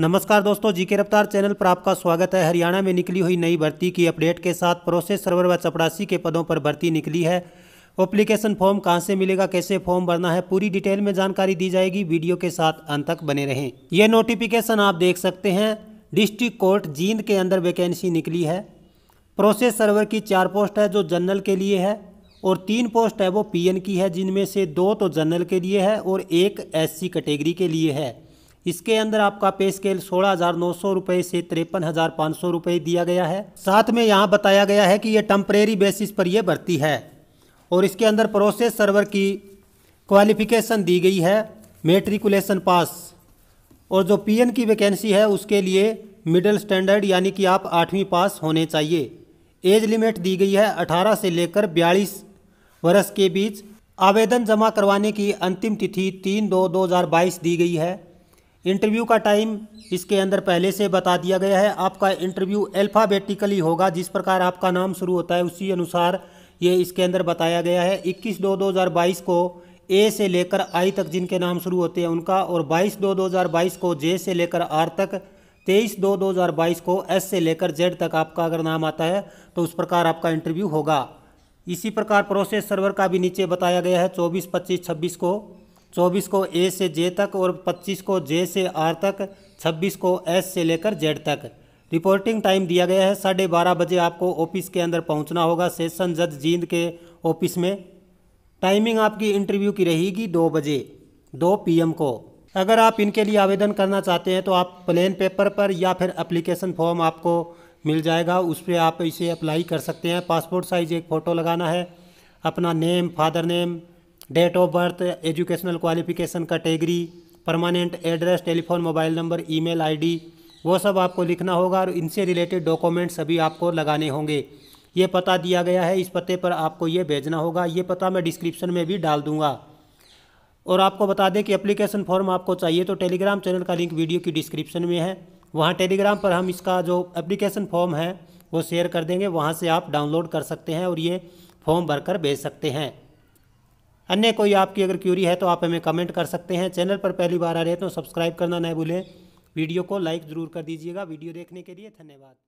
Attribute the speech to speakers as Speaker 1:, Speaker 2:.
Speaker 1: नमस्कार दोस्तों जीके रफ्तार चैनल पर आपका स्वागत है हरियाणा में निकली हुई नई भर्ती की अपडेट के साथ प्रोसेस सर्वर व चपरासी के पदों पर भर्ती निकली है एप्लीकेशन फॉर्म कहां से मिलेगा कैसे फॉर्म भरना है पूरी डिटेल में जानकारी दी जाएगी वीडियो के साथ अंत तक बने रहें यह नोटिफिकेशन आप देख सकते हैं डिस्ट्रिक्ट कोर्ट जींद के अंदर वैकेंसी निकली है प्रोसेस सर्वर की चार पोस्ट है जो जनरल के लिए है और तीन पोस्ट है वो पीएन की है जिनमें से दो तो जनरल के लिए है और एक एससी कैटेगरी के लिए है इसके अंदर आपका पे स्केल सोलह हजार नौ सौ रुपए से तिरपन हजार पाँच सौ रुपए दिया गया है साथ में यहाँ बताया गया है कि ये टेम्परेरी बेसिस पर यह भर्ती है और इसके अंदर प्रोसेस सर्वर की क्वालिफिकेशन दी गई है मेट्रिकुलेशन पास और जो पीएन की वैकेंसी है उसके लिए मिडिल स्टैंडर्ड यानी कि आप आठवीं पास होने चाहिए एज लिमिट दी गई है 18 से लेकर 42 वर्ष के बीच आवेदन जमा करवाने की अंतिम तिथि तीन दो दो हज़ार बाईस दी गई है इंटरव्यू का टाइम इसके अंदर पहले से बता दिया गया है आपका इंटरव्यू अल्फ़ाबेटिकली होगा जिस प्रकार आपका नाम शुरू होता है उसी अनुसार ये इसके अंदर बताया गया है 21 दो 2022 को ए से लेकर आई तक जिनके नाम शुरू होते हैं उनका और 22 दो 2022 को जे से लेकर आर तक 23 दो 2022 को एस से लेकर जेड तक आपका अगर नाम आता है तो उस प्रकार आपका इंटरव्यू होगा इसी प्रकार प्रोसेस सर्वर का भी नीचे बताया गया है चौबीस पच्चीस छब्बीस को चौबीस को ए से जे तक और पच्चीस को जे से आर तक छब्बीस को एस से लेकर जेड तक रिपोर्टिंग टाइम दिया गया है साढ़े बारह बजे आपको ऑफिस के अंदर पहुंचना होगा सेशन जज जींद के ऑफिस में टाइमिंग आपकी इंटरव्यू की रहेगी दो बजे दो पीएम को अगर आप इनके लिए आवेदन करना चाहते हैं तो आप प्लेन पेपर पर या फिर अप्लीकेशन फॉर्म आपको मिल जाएगा उस पर आप इसे अप्लाई कर सकते हैं पासपोर्ट साइज़ एक फ़ोटो लगाना है अपना name father name date of birth educational qualification category permanent address telephone mobile number email ID वो सब आपको लिखना होगा और इनसे रिलेटेड डॉक्यूमेंट सभी आपको लगाने होंगे ये पता दिया गया है इस पते पर आपको ये भेजना होगा ये पता मैं डिस्क्रिप्शन में भी डाल दूंगा और आपको बता दें कि एप्लीकेशन फॉर्म आपको चाहिए तो टेलीग्राम चैनल का लिंक वीडियो की डिस्क्रिप्शन में है वहाँ टेलीग्राम पर हम इसका जो एप्लीकेशन फॉर्म है वो शेयर कर देंगे वहाँ से आप डाउनलोड कर सकते हैं और ये फॉर्म भरकर भेज सकते हैं अन्य कोई आपकी अगर क्यूरी है तो आप हमें कमेंट कर सकते हैं चैनल पर पहली बार आ रहे हैं तो सब्सक्राइब करना न भूलें वीडियो को लाइक ज़रूर कर दीजिएगा वीडियो देखने के लिए धन्यवाद